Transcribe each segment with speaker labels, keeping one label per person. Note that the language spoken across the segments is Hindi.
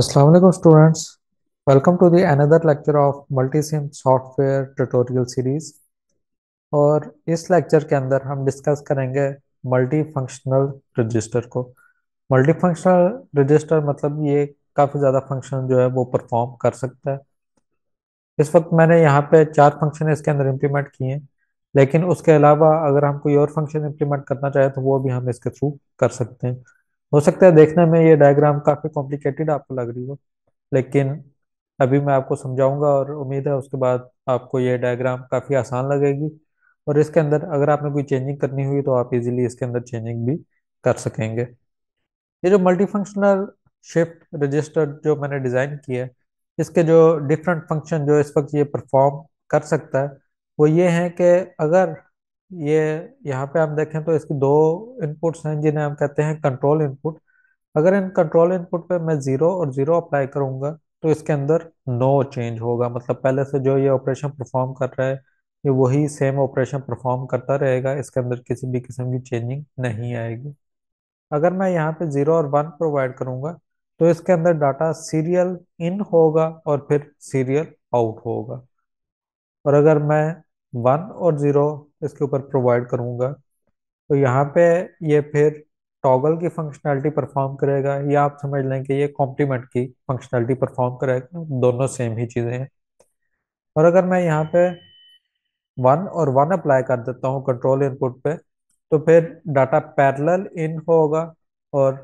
Speaker 1: Assalamualaikum students. Welcome to the another lecture of Multisim Software Tutorial Series. और इस लेक्चर के अंदर हम डिस्कस करेंगे मल्टी फंक्शनल रजिस्टर को मल्टी फंक्शनल रजिस्टर मतलब ये काफ़ी ज़्यादा फंक्शन जो है वो परफॉर्म कर सकता है इस वक्त मैंने यहाँ पे चार फंक्शन इसके अंदर इम्प्लीमेंट किए हैं लेकिन उसके अलावा अगर हम कोई और फंक्शन इम्प्लीमेंट करना चाहें तो वो भी हम इसके थ्रू कर सकते हैं हो सकता है देखने में ये डायग्राम काफ़ी कॉम्प्लिकेटेड आपको लग रही हो लेकिन अभी मैं आपको समझाऊंगा और उम्मीद है उसके बाद आपको ये डायग्राम काफ़ी आसान लगेगी और इसके अंदर अगर आपने कोई चेंजिंग करनी हुई तो आप इजीली इसके अंदर चेंजिंग भी कर सकेंगे ये जो मल्टी फंक्शनल शिफ्ट रजिस्टर जो मैंने डिज़ाइन किया है इसके जो डिफरेंट फंक्शन जो इस वक्त ये परफॉर्म कर सकता है वो ये हैं कि अगर ये यहाँ पे हम देखें तो इसकी दो इनपुट्स हैं जिन्हें हम कहते हैं कंट्रोल इनपुट अगर इन कंट्रोल इनपुट पे मैं ज़ीरो और ज़ीरो अप्लाई करूंगा तो इसके अंदर नो चेंज होगा मतलब पहले से जो ये ऑपरेशन परफॉर्म कर रहा है ये वही सेम ऑपरेशन परफॉर्म करता रहेगा इसके अंदर किसी भी किस्म की चेंजिंग नहीं आएगी अगर मैं यहाँ पे ज़ीरो और वन प्रोवाइड करूँगा तो इसके अंदर डाटा सीरियल इन होगा और फिर सीरियल आउट होगा और अगर मैं वन और ज़ीरो इसके ऊपर प्रोवाइड करूँगा तो यहाँ पे ये फिर टॉगल की फंक्शनैलिटी परफॉर्म करेगा या आप समझ लें कि ये कॉम्प्लीमेंट की फंक्शनैलिटी परफॉर्म करेगा दोनों सेम ही चीज़ें हैं और अगर मैं यहाँ पे वन और वन अप्लाई कर देता हूँ कंट्रोल इनपुट पे तो फिर डाटा पैरेलल इन होगा और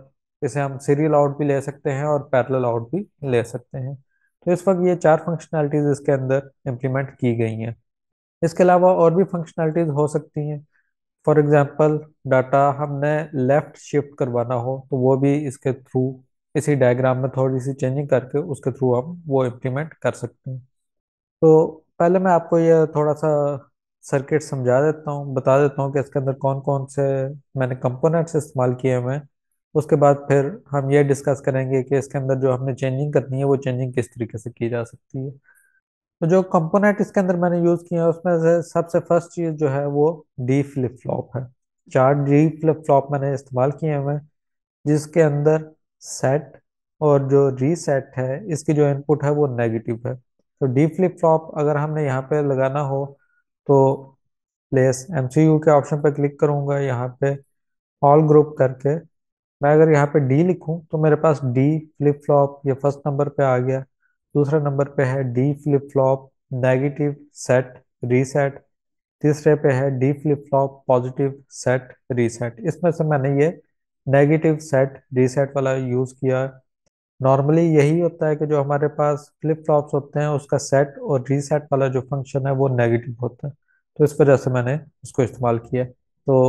Speaker 1: इसे हम सीरियल आउट भी ले सकते हैं और पैरेलल आउट भी ले सकते हैं तो इस वक्त ये चार फंक्शनैलिटीज़ इसके अंदर इम्प्लीमेंट की गई हैं इसके अलावा और भी फंक्शनैलिटीज हो सकती हैं फॉर एग्जाम्पल डाटा हमने लेफ्ट शिफ्ट करवाना हो तो वो भी इसके थ्रू इसी डायग्राम में थोड़ी सी चेंजिंग करके उसके थ्रू हम वो इम्प्लीमेंट कर सकते हैं तो पहले मैं आपको ये थोड़ा सा सर्किट समझा देता हूँ बता देता हूँ कि इसके अंदर कौन कौन से मैंने कंपोनेंट्स इस्तेमाल किए हुए हैं उसके बाद फिर हम ये डिस्कस करेंगे कि इसके अंदर जो हमने चेंजिंग करनी है वो चेंजिंग किस तरीके से की जा सकती है तो जो कंपोनेंट इसके अंदर मैंने यूज किए हैं उसमें से सबसे फर्स्ट चीज जो है वो डी फ्लिप फ्लॉप है चार डी फ्लिप फ्लॉप मैंने इस्तेमाल किए हुए हैं जिसके अंदर सेट और जो रीसेट है इसकी जो इनपुट है वो नेगेटिव है तो डी फ्लिप फ्लॉप अगर हमने यहाँ पे लगाना हो तो प्लेस एम के ऑप्शन पर क्लिक करूंगा यहाँ पे ऑल ग्रुप करके मैं अगर यहाँ पे डी लिखूँ तो मेरे पास डी फ्लिप फ्लॉप ये फर्स्ट नंबर पे आ गया दूसरा नंबर पे है D flip flop negative set reset तीसरे पे है D flip flop positive set reset इसमें से मैंने ये नेगेटिव सेट रीसेट वाला यूज़ किया नॉर्मली यही होता है कि जो हमारे पास फ्लिप फ्लॉप्स होते हैं उसका सेट और रीसेट वाला जो फंक्शन है वो नेगेटिव होता है तो इस वजह से मैंने उसको इस्तेमाल किया तो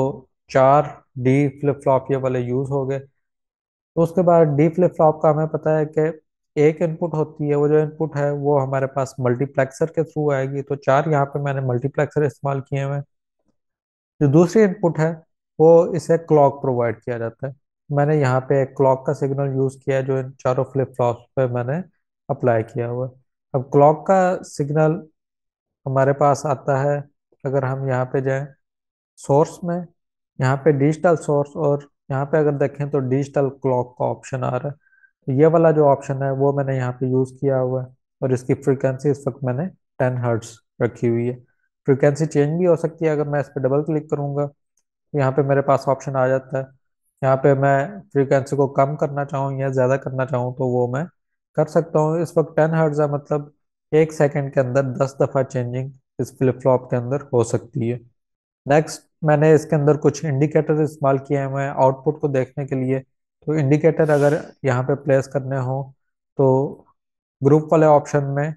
Speaker 1: चार डी फ्लिप फ्लॉप ये वाले यूज़ हो गए तो उसके बाद डी फ्लिप फ्लॉप का हमें पता है कि एक इनपुट होती है वो जो इनपुट है वो हमारे पास मल्टीप्लेक्सर के थ्रू आएगी तो चार यहाँ पे मैंने मल्टीप्लेक्सर इस्तेमाल किए हुए जो दूसरी इनपुट है वो इसे क्लॉक प्रोवाइड किया जाता है मैंने यहाँ पे एक क्लॉक का सिग्नल यूज़ किया है जो इन चारों फ्लिप फ्लॉप पे मैंने अप्लाई किया हुआ अब क्लॉक का सिग्नल हमारे पास आता है अगर हम यहाँ पे जाएं सोर्स में यहाँ पे डिजिटल सोर्स और यहाँ पे अगर देखें तो डिजिटल क्लॉक का ऑप्शन आ रहा है तो ये वाला जो ऑप्शन है वो मैंने यहाँ पे यूज़ किया हुआ है और इसकी फ्रिक्वेंसी इस वक्त मैंने टेन हर्ट्स रखी हुई है फ्रिक्वेंसी चेंज भी हो सकती है अगर मैं इस पर डबल क्लिक करूँगा तो यहाँ पे मेरे पास ऑप्शन आ जाता है यहाँ पे मैं फ्रिक्वेंसी को कम करना चाहूँ या ज़्यादा करना चाहूँ तो वो मैं कर सकता हूँ इस वक्त टेन हर्ट्स है मतलब एक सेकेंड के अंदर दस दफ़ा चेंजिंग इस फ्लिप फ्लॉप के अंदर हो सकती है नेक्स्ट मैंने इसके अंदर कुछ इंडिकेटर इस्तेमाल किए हुए हैं आउटपुट को देखने के लिए तो इंडिकेटर अगर यहाँ पे प्लेस करने हो तो ग्रुप वाले ऑप्शन में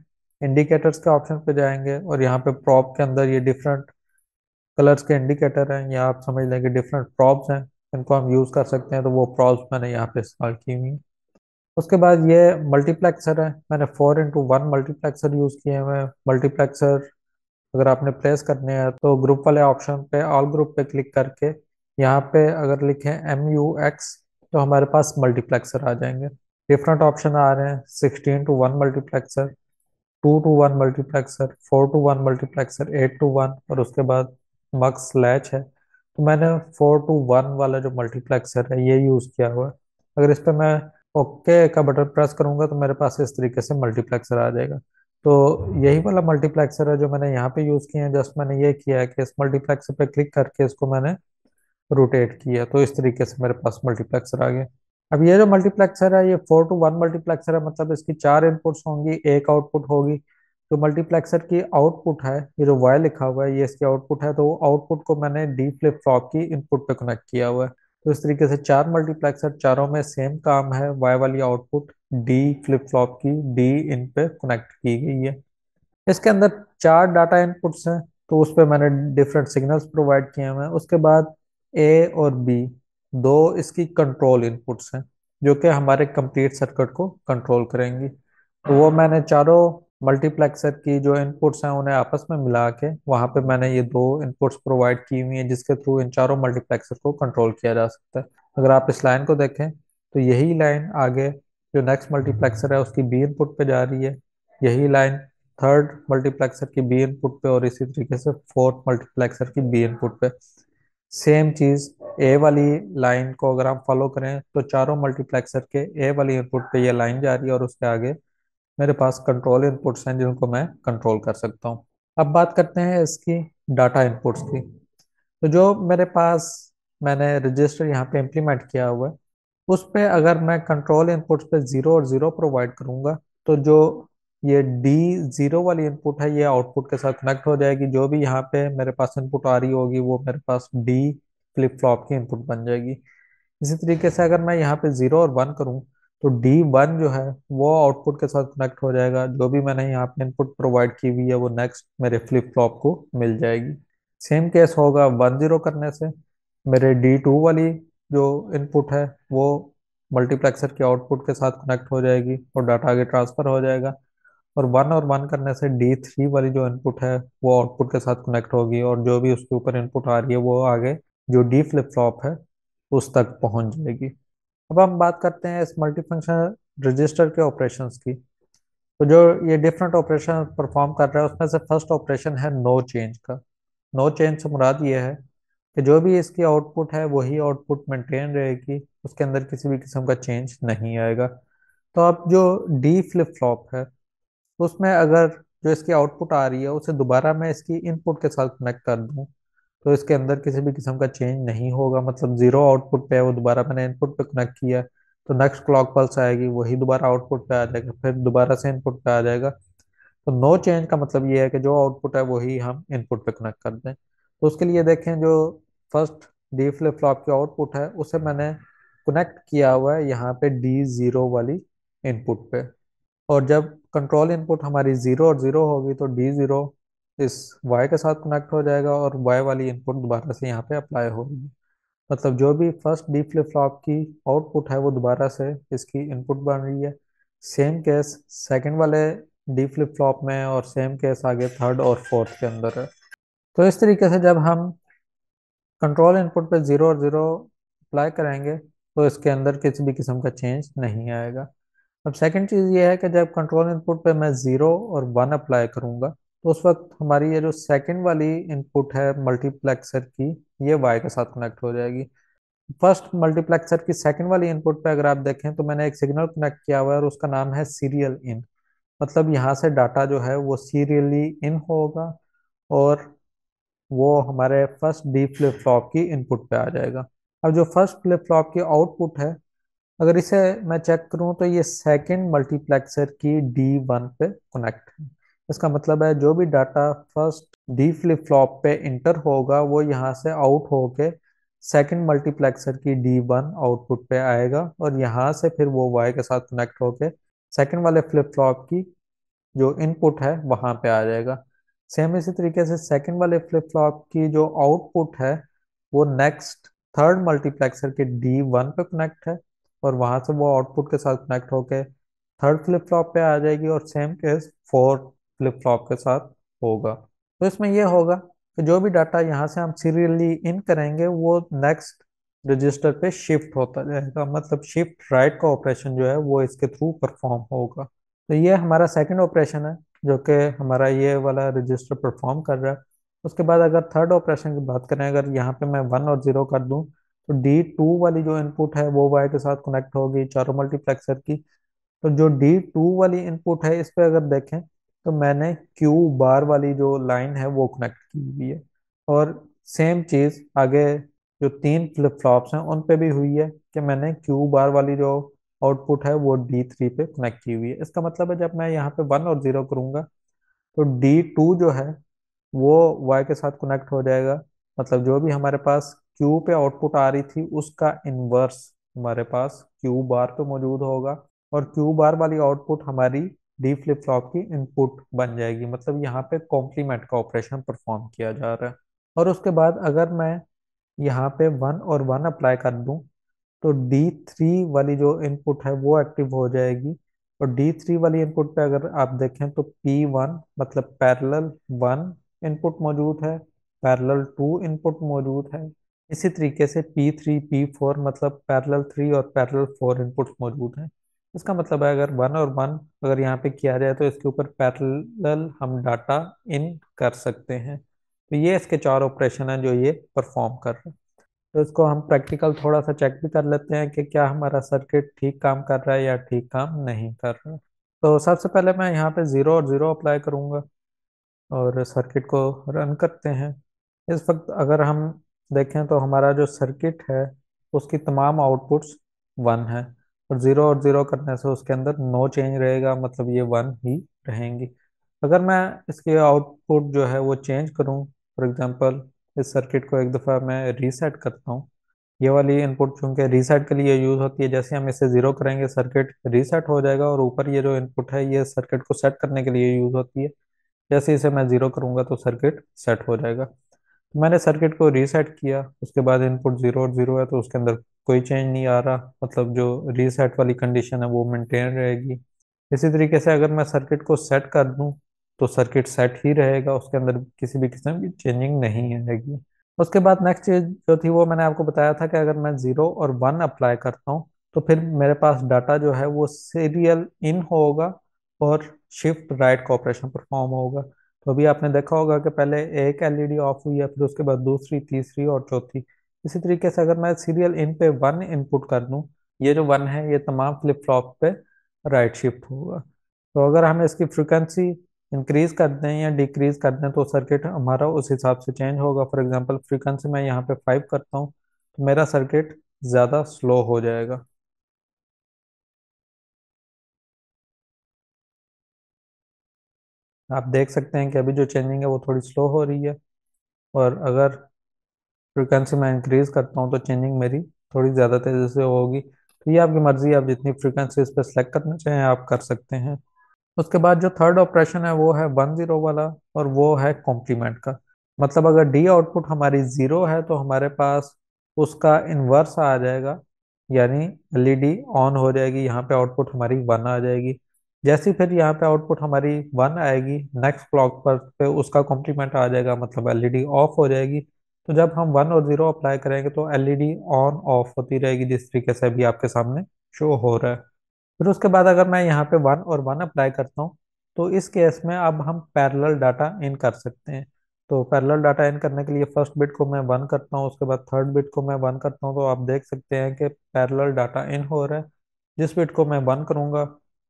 Speaker 1: इंडिकेटर्स के ऑप्शन पे जाएंगे और यहाँ पे प्रॉप के अंदर ये डिफरेंट कलर्स के इंडिकेटर हैं या आप समझ लें कि डिफरेंट प्रॉप्स हैं इनको हम यूज़ कर सकते हैं तो वो प्रॉप्स मैंने यहाँ पे इस्तेमाल की हुई हैं उसके बाद ये मल्टीप्लेक्सर है मैंने four into one multiplexer use किए हुए मल्टीप्लेक्सर अगर आपने प्लेस करने हैं तो ग्रुप वाले ऑप्शन पे ऑल ग्रुप पे क्लिक करके यहाँ पे अगर लिखें एम यू एक्स तो हमारे पास मल्टीप्लेक्सर आ जाएंगे डिफरेंट ऑप्शन आ रहे हैं sixteen to one multiplexer two to one multiplexer four to one multiplexer eight to one और उसके बाद मक्स लैच है तो मैंने फोर टू वन वाला जो मल्टीप्लेक्सर है ये यूज़ किया हुआ है अगर इस पर मैं ओके का बटन प्रेस करूँगा तो मेरे पास इस तरीके से मल्टीप्लेक्सर आ जाएगा तो यही वाला मल्टीप्लेक्सर है जो मैंने यहाँ पे यूज़ किया है जस्ट मैंने ये किया है कि इस मल्टीप्लेक्सर पे क्लिक करके इसको मैंने रोटेट किया तो इस तरीके से मेरे पास मल्टीप्लेक्सर आ गया अब ये जो मल्टीप्लेक्सर है ये फोर टू वन मल्टीप्लेक्सर है मतलब इसकी चार इनपुट्स होंगी एक आउटपुट होगी तो मल्टीप्लेक्सर की आउटपुट है ये जो वाई लिखा हुआ है ये इसकी आउटपुट है तो वो आउटपुट को मैंने डी फ्लिप फ्लॉप की इनपुट पे कनेक्ट किया हुआ है तो इस तरीके से चार मल्टीप्लेक्सर चारों में सेम काम है वाई वाली आउटपुट डी फ्लिप फ्लॉप की डी इन पे कनेक्ट की गई है इसके अंदर चार डाटा इनपुट्स हैं तो उस पर मैंने डिफरेंट सिग्नल्स प्रोवाइड किए हुए हैं उसके बाद ए और बी दो इसकी कंट्रोल इनपुट्स हैं जो कि हमारे कंप्लीट सर्किट को कंट्रोल करेंगी तो वो मैंने चारों मल्टीप्लेक्सर की जो इनपुट्स हैं उन्हें आपस में मिला के वहाँ पे मैंने ये दो इनपुट्स प्रोवाइड की हुई हैं जिसके थ्रू इन चारों मल्टीप्लेक्सर को कंट्रोल किया जा सकता है अगर आप इस लाइन को देखें तो यही लाइन आगे जो नेक्स्ट मल्टीप्लेक्सर है उसकी बी इनपुट पे जा रही है यही लाइन थर्ड मल्टीप्लेक्सर की बी इनपुट पे और इसी तरीके से फोर्थ मल्टीप्लेक्सर की बी इनपुट पे सेम चीज ए वाली लाइन को अगर आप फॉलो करें तो चारों मल्टीप्लेक्सर के ए वाली इनपुट पे ये लाइन जा रही है और उसके आगे मेरे पास कंट्रोल इनपुट्स हैं जिनको मैं कंट्रोल कर सकता हूँ अब बात करते हैं इसकी डाटा इनपुट्स की तो जो मेरे पास मैंने रजिस्टर यहाँ पे इम्प्लीमेंट किया हुआ है उस पर अगर मैं कंट्रोल इनपुट्स पे ज़ीरो और ज़ीरो प्रोवाइड करूँगा तो जो ये डी जीरो वाली इनपुट है ये आउटपुट के साथ कनेक्ट हो जाएगी जो भी यहाँ पे मेरे पास इनपुट आ रही होगी वो मेरे पास डी फ्लिप फ्लॉप की इनपुट बन जाएगी इसी तरीके से अगर मैं यहाँ पे जीरो और वन करूँ तो डी वन जो है वो आउटपुट के साथ कनेक्ट हो जाएगा जो भी मैंने यहाँ पे इनपुट प्रोवाइड की हुई है वो नेक्स्ट मेरे फ्लिप फ्लॉप को मिल जाएगी सेम केस होगा वन जीरो करने से मेरे डी टू वाली जो इनपुट है वो मल्टीप्लेक्सर के आउटपुट के साथ कनेक्ट हो जाएगी और डाटा आगे ट्रांसफ़र हो जाएगा और वन और वन करने से डी थ्री वाली जो इनपुट है वो आउटपुट के साथ कनेक्ट होगी और जो भी उसके ऊपर इनपुट आ रही है वो आगे जो डी फ्लिप फ्लॉप है उस तक पहुंच जाएगी अब हम बात करते हैं इस मल्टीफंक्शन रजिस्टर के ऑपरेशंस की तो जो ये डिफरेंट ऑपरेशन परफॉर्म कर रहा है उसमें से फर्स्ट ऑपरेशन है नो चेंज का नो चेंज से मुराद ये है कि जो भी इसकी आउटपुट है वही आउटपुट मेंटेन रहेगी उसके अंदर किसी भी किस्म का चेंज नहीं आएगा तो अब जो डी फ्लिप फ्लॉप है तो उसमें अगर जो इसकी आउटपुट आ रही है उसे दोबारा मैं इसकी इनपुट के साथ कनेक्ट कर दूँ तो इसके अंदर किसी भी किस्म का चेंज नहीं होगा मतलब ज़ीरो आउटपुट पे है वो दोबारा मैंने इनपुट पे कनेक्ट किया तो नेक्स्ट क्लॉक पल्स आएगी वही दोबारा आउटपुट पे आ जाएगा फिर दोबारा से इनपुट पे आ जाएगा तो नो चेंज का मतलब ये है कि जो आउटपुट है वही हम इनपुट पे कनेक्ट कर दें तो उसके लिए देखें जो फर्स्ट डी फ्लिप फ्लॉप की आउटपुट है उसे मैंने कनेक्ट किया हुआ है यहाँ पे डी ज़ीरो वाली इनपुट पे और जब कंट्रोल इनपुट हमारी ज़ीरो और ज़ीरो होगी तो डी ज़ीरो इस वाई के साथ कनेक्ट हो जाएगा और वाई वाली इनपुट दोबारा से यहाँ पे अप्लाई होगी मतलब जो भी फर्स्ट डी फ्लिप फ्लॉप की आउटपुट है वो दोबारा से इसकी इनपुट बन रही है सेम केस सेकंड वाले डी फ्लिप फ्लॉप में और सेम केस आगे थर्ड और फोर्थ के अंदर है तो इस तरीके से जब हम कंट्रोल इनपुट पे ज़ीरो और ज़ीरो अप्लाई करेंगे तो इसके अंदर किसी भी किस्म का चेंज नहीं आएगा अब सेकंड चीज़ ये है कि जब कंट्रोल इनपुट पे मैं ज़ीरो और वन अप्लाई करूँगा तो उस वक्त हमारी ये जो सेकंड वाली इनपुट है मल्टीप्लेक्सर की ये वाई के साथ कनेक्ट हो जाएगी फर्स्ट मल्टीप्लेक्सर की सेकंड वाली इनपुट पे अगर आप देखें तो मैंने एक सिग्नल कनेक्ट किया हुआ है और उसका नाम है सीरियल इन मतलब यहाँ से डाटा जो है वो सीरियली इन होगा और वो हमारे फर्स्ट डी फ्लिप फ्लॉप की इनपुट पे आ जाएगा अब जो फर्स्ट फ्लिप फ्लॉप की आउटपुट है अगर इसे मैं चेक करूं तो ये सेकंड मल्टीप्लेक्सर की डी वन पे कनेक्ट है इसका मतलब है जो भी data first D flip flop पे इंटर होगा वो यहाँ से आउट होके सेकंड मल्टीप्लेक्सर की डी वन आउटपुट पे आएगा और यहाँ से फिर वो वाई के साथ कनेक्ट होके सेकंड वाले फ्लिप फ्लॉप की जो इनपुट है वहाँ पे आ जाएगा सेम इसी तरीके से सेकंड वाले फ्लिप फ्लॉप की जो आउटपुट है वो नेक्स्ट थर्ड मल्टीप्लेक्सर के डी वन पे कनेक्ट है और वहां से वो आउटपुट के साथ कनेक्ट होके थर्ड फ्लिप फ्लॉप पे आ जाएगी और same case fourth flip flop के साथ होगा तो इसमें ये होगा कि जो भी डाटा यहाँ से हम सीरियली इन करेंगे वो नेक्स्ट रजिस्टर पे शिफ्ट होता जाएगा मतलब शिफ्ट राइट का ऑपरेशन जो है वो इसके थ्रू परफॉर्म होगा तो ये हमारा सेकंड ऑपरेशन है जो कि हमारा ये वाला रजिस्टर परफॉर्म कर रहा है उसके बाद अगर थर्ड ऑपरेशन की बात करें अगर यहाँ पे मैं वन और ज़ीरो कर दूँ तो डी टू वाली जो इनपुट है वो वाई के साथ कनेक्ट होगी चारों मल्टीप्लेक्सर की तो जो डी टू वाली इनपुट है इस पर अगर देखें तो मैंने क्यू बार वाली जो लाइन है वो कनेक्ट की हुई है और सेम चीज़ आगे जो तीन फ्लिप फ्लॉप्स हैं उन पे भी हुई है कि मैंने क्यू बार वाली जो आउटपुट है वो डी थ्री पे कनेक्ट की हुई है इसका मतलब है जब मैं यहाँ पे वन और ज़ीरो करूँगा तो डी टू जो है वो वाई के साथ कनेक्ट हो जाएगा मतलब जो भी हमारे पास क्यू पे आउटपुट आ रही थी उसका इन्वर्स हमारे पास क्यू बार पे मौजूद होगा और क्यू बार वाली आउटपुट हमारी डी फ्लिप फ्लॉप की इनपुट बन जाएगी मतलब यहाँ पे कॉम्प्लीमेंट का ऑपरेशन परफॉर्म किया जा रहा है और उसके बाद अगर मैं यहाँ पे वन और वन अप्लाई कर दूँ तो डी थ्री वाली जो इनपुट है वो एक्टिव हो जाएगी और डी थ्री वाली इनपुट पे अगर आप देखें तो पी वन मतलब पैरेलल वन इनपुट मौजूद है पैरेलल टू इनपुट मौजूद है इसी तरीके से P3, P4 मतलब पैरेलल थ्री और पैरेलल फोर इनपुट्स मौजूद हैं इसका मतलब है अगर वन और वन अगर यहाँ पे किया जाए तो इसके ऊपर पैरेलल हम डाटा इन कर सकते हैं तो ये इसके चार ऑपरेशन हैं जो ये परफॉर्म कर रहे हैं तो इसको हम प्रैक्टिकल थोड़ा सा चेक भी कर लेते हैं कि क्या हमारा सर्किट ठीक काम कर रहा है या ठीक काम नहीं कर रहा है तो सबसे पहले मैं यहाँ पर ज़ीरो और ज़ीरो अप्लाई करूँगा और सर्किट को रन करते हैं इस वक्त अगर हम देखें तो हमारा जो सर्किट है उसकी तमाम आउटपुट्स वन है और ज़ीरो और ज़ीरो करने से उसके अंदर नो चेंज रहेगा मतलब ये वन ही रहेंगी अगर मैं इसके आउटपुट जो है वो चेंज करूँ फॉर एग्ज़ाम्पल इस सर्किट को एक दफ़ा मैं रीसेट करता हूँ ये वाली इनपुट चूँकि रीसेट के लिए यूज़ होती है जैसे हम इसे ज़ीरो करेंगे सर्किट रीसेट हो जाएगा और ऊपर ये जो इनपुट है ये सर्किट को सेट करने के लिए यूज़ होती है जैसे इसे मैं ज़ीरो करूँगा तो सर्किट सेट हो जाएगा मैंने सर्किट को रीसेट किया उसके बाद इनपुट जीरो और जीरो है तो उसके अंदर कोई चेंज नहीं आ रहा मतलब जो रीसेट वाली कंडीशन है वो मेंटेन रहेगी इसी तरीके से अगर मैं सर्किट को सेट कर दूं तो सर्किट सेट ही रहेगा उसके अंदर किसी भी किस्म की चेंजिंग नहीं आएगी उसके बाद नेक्स्ट चीज जो थी वो मैंने आपको बताया था कि अगर मैं जीरो और वन अप्लाई करता हूँ तो फिर मेरे पास डाटा जो है वो सीरियल इन होगा और शिफ्ट राइट का ऑपरेशन परफॉर्म होगा तो अभी आपने देखा होगा कि पहले एक एलईडी ऑफ e हुई है फिर उसके बाद दूसरी तीसरी और चौथी इसी तरीके से अगर मैं सीरियल इन पे वन इनपुट कर दूँ ये जो वन है ये तमाम फ्लिप फ्लॉप पे राइट शिफ्ट होगा तो अगर हम इसकी फ्रिक्वेंसी इंक्रीज कर दें या डिक्रीज कर दें तो सर्किट हमारा उस हिसाब से चेंज होगा फॉर एग्जाम्पल फ्रिक्वेंसी मैं यहाँ पे फाइव करता हूँ तो मेरा सर्किट ज़्यादा स्लो हो जाएगा आप देख सकते हैं कि अभी जो चेंजिंग है वो थोड़ी स्लो हो रही है और अगर फ्रिक्वेंसी मैं इंक्रीज़ करता हूँ तो चेंजिंग मेरी थोड़ी ज़्यादा तेज़ी से होगी तो ये आपकी मर्ज़ी आप जितनी फ्रिक्वेंसी इस पर सेलेक्ट करना चाहें आप कर सकते हैं उसके बाद जो थर्ड ऑपरेशन है वो है वन ज़ीरो वाला और वो है कॉम्प्लीमेंट का मतलब अगर डी आउटपुट हमारी ज़ीरो है तो हमारे पास उसका इन्वर्स आ जाएगा यानी एलईडी ऑन e हो जाएगी यहाँ पे आउटपुट हमारी वन आ जाएगी जैसे फिर यहाँ पे आउटपुट हमारी वन आएगी नेक्स्ट क्लॉक पर पे उसका कॉम्प्लीमेंट आ जाएगा मतलब एलईडी ऑफ e हो जाएगी तो जब हम वन और जीरो अप्लाई करेंगे तो एलईडी ऑन ऑफ होती रहेगी जिस तरीके से अभी आपके सामने शो हो रहा है फिर उसके बाद अगर मैं यहाँ पे वन और वन अप्लाई करता हूँ तो इस केस में अब हम पैरल डाटा इन कर सकते हैं तो पैरल डाटा इन करने के लिए फर्स्ट बिट को मैं वन करता हूँ उसके बाद थर्ड बिट को मैं वन करता हूँ तो आप देख सकते हैं कि पैरल डाटा इन हो रहा है जिस बिट को मैं वन करूँगा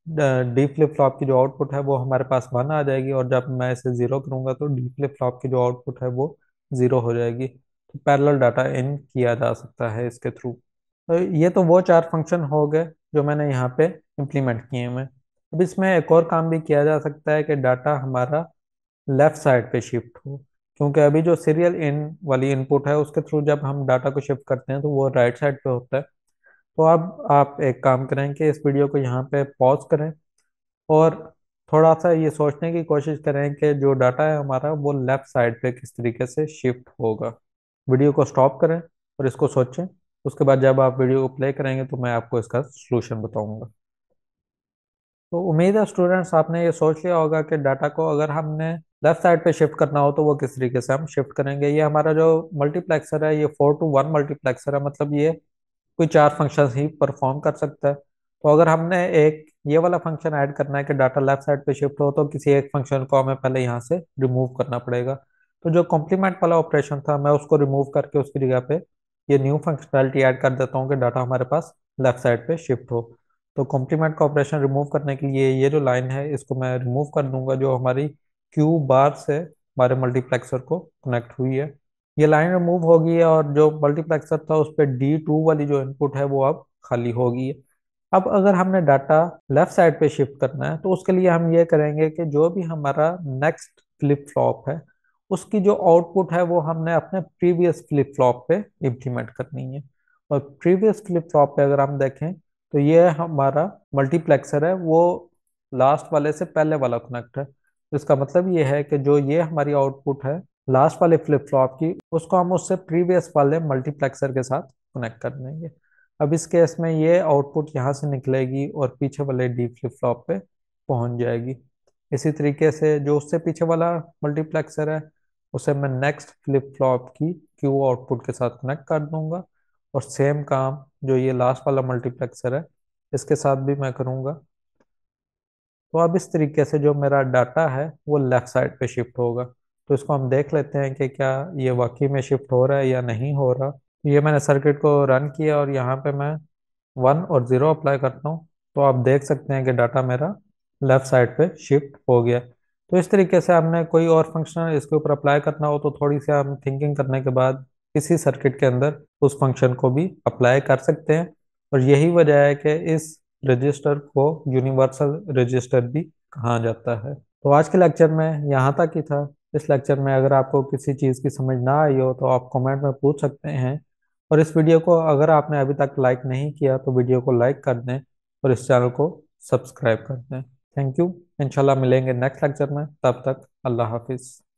Speaker 1: डी फ्लिप फ्लॉप की जो आउटपुट है वो हमारे पास वन आ जाएगी और जब मैं इसे ज़ीरो करूँगा तो डी फ्लिप फ्लॉप की जो आउटपुट है वो ज़ीरो हो जाएगी तो पैरेलल डाटा इन किया जा सकता है इसके थ्रू तो ये तो वो चार फंक्शन हो गए जो मैंने यहाँ पे इम्प्लीमेंट किए हुए अब इसमें एक और काम भी किया जा सकता है कि डाटा हमारा लेफ़्ट साइड पे शिफ्ट हो क्योंकि अभी जो सीरियल इन वाली इनपुट है उसके थ्रू जब हम डाटा को शिफ्ट करते हैं तो वो राइट साइड पे होता है तो अब आप एक काम करेंगे इस वीडियो को यहाँ पे पॉज करें और थोड़ा सा ये सोचने की कोशिश करें कि जो डाटा है हमारा वो लेफ़्ट साइड पे किस तरीके से शिफ्ट होगा वीडियो को स्टॉप करें और इसको सोचें उसके बाद जब आप वीडियो को प्ले करेंगे तो मैं आपको इसका सोल्यूशन बताऊंगा तो उम्मीद है स्टूडेंट्स आपने ये सोच लिया होगा कि डाटा को अगर हमने लेफ्ट साइड पे शिफ्ट करना हो तो वो किस तरीके से हम शिफ्ट करेंगे ये हमारा जो मल्टीप्लेक्सर है ये फोर टू वन मल्टीप्लेक्सर है मतलब ये कोई चार फंक्शन ही परफॉर्म कर सकता है तो अगर हमने एक ये वाला फंक्शन ऐड करना है कि डाटा लेफ्ट साइड पे शिफ्ट हो तो किसी एक फंक्शन को हमें पहले यहाँ से रिमूव करना पड़ेगा तो जो कॉम्प्लीमेंट वाला ऑपरेशन था मैं उसको रिमूव करके उसकी जगह पे ये न्यू फंक्शनैलिटी ऐड कर देता हूँ कि डाटा हमारे पास लेफ्ट साइड पे शिफ्ट हो तो कॉम्प्लीमेंट का ऑपरेशन रिमूव करने के लिए ये जो लाइन है इसको मैं रिमूव कर दूंगा जो हमारी क्यू बार से हमारे मल्टीप्लेक्सर को कनेक्ट हुई है ये लाइन रिमूव होगी और जो मल्टीप्लेक्सर था उस पर डी टू वाली जो इनपुट है वो अब खाली होगी अब अगर हमने डाटा लेफ्ट साइड पे शिफ्ट करना है तो उसके लिए हम ये करेंगे कि जो भी हमारा नेक्स्ट फ्लिप फ्लॉप है उसकी जो आउटपुट है वो हमने अपने प्रीवियस फ्लिप फ्लॉप पे इम्प्लीमेंट करनी है और प्रीवियस फ्लिप फ्लॉप पे अगर हम देखें तो ये हमारा मल्टीप्लेक्सर है वो लास्ट वाले से पहले वाला कनेक्ट है इसका मतलब ये है कि जो ये हमारी आउटपुट है लास्ट वाले फ्लिप फ्लॉप की उसको हम उससे प्रीवियस वाले मल्टीप्लेक्सर के साथ कनेक्ट कर देंगे अब इस केस में ये आउटपुट यहाँ से निकलेगी और पीछे वाले डी फ्लिप फ्लॉप पे पहुँच जाएगी इसी तरीके से जो उससे पीछे वाला मल्टीप्लेक्सर है उसे मैं नेक्स्ट फ्लिप फ्लॉप की क्यू आउटपुट के साथ कनेक्ट कर दूंगा और सेम काम जो ये लास्ट वाला मल्टीप्लेक्सर है इसके साथ भी मैं करूँगा तो अब इस तरीके से जो मेरा डाटा है वो लेफ्ट साइड पे शिफ्ट होगा तो इसको हम देख लेते हैं कि क्या ये वाकई में शिफ्ट हो रहा है या नहीं हो रहा ये मैंने सर्किट को रन किया और यहाँ पे मैं वन और ज़ीरो अप्लाई करता हूँ तो आप देख सकते हैं कि डाटा मेरा लेफ़्ट साइड पे शिफ्ट हो गया तो इस तरीके से हमने कोई और फंक्शन इसके ऊपर अप्लाई करना हो तो थोड़ी सी हम थिंकिंग करने के बाद इसी सर्किट के अंदर उस फंक्शन को भी अप्लाई कर सकते हैं और यही वजह है कि इस रजिस्टर को यूनिवर्सल रजिस्टर भी कहा जाता है तो आज के लेक्चर में यहाँ तक ही था इस लेक्चर में अगर आपको किसी चीज़ की समझ ना आई हो तो आप कमेंट में पूछ सकते हैं और इस वीडियो को अगर आपने अभी तक लाइक नहीं किया तो वीडियो को लाइक कर दें और इस चैनल को सब्सक्राइब कर दें थैंक यू इंशाल्लाह मिलेंगे नेक्स्ट लेक्चर में तब तक अल्लाह हाफिज़